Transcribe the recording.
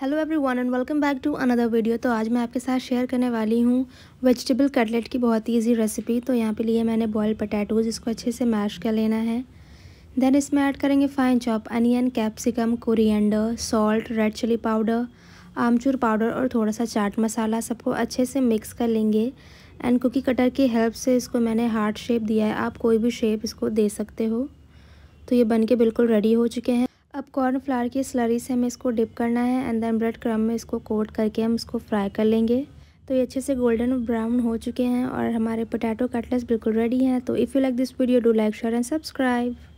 hello everyone and welcome back to another video तो आज मैं आपके साथ शेयर करने वाली हूँ वेजिटेबल कटलेट की बहुत ही ईजी रेसिपी तो यहाँ पे लिए मैंने बॉयल पटैटोज़ इसको अच्छे से मैश कर लेना है देन इसमें ऐड करेंगे fine chop onion capsicum coriander salt red chilli powder amchur powder और थोड़ा सा चाट मसाला सबको अच्छे से मिक्स कर लेंगे एंड कुकी कटर की हेल्प से इसको मैंने हार्ड शेप दिया है आप कोई भी शेप इसको दे सकते हो तो ये बन के बिल्कुल रेडी हो चुके हैं अब कॉर्नफ्लावर की स्लरी से हमें इसको डिप करना है एंड देन ब्रेड क्रम में इसको कोट करके हम इसको फ्राई कर लेंगे तो ये अच्छे से गोल्डन ब्राउन हो चुके हैं और हमारे पोटैटो कटलेट्स बिल्कुल रेडी हैं तो if you like this video do like share and subscribe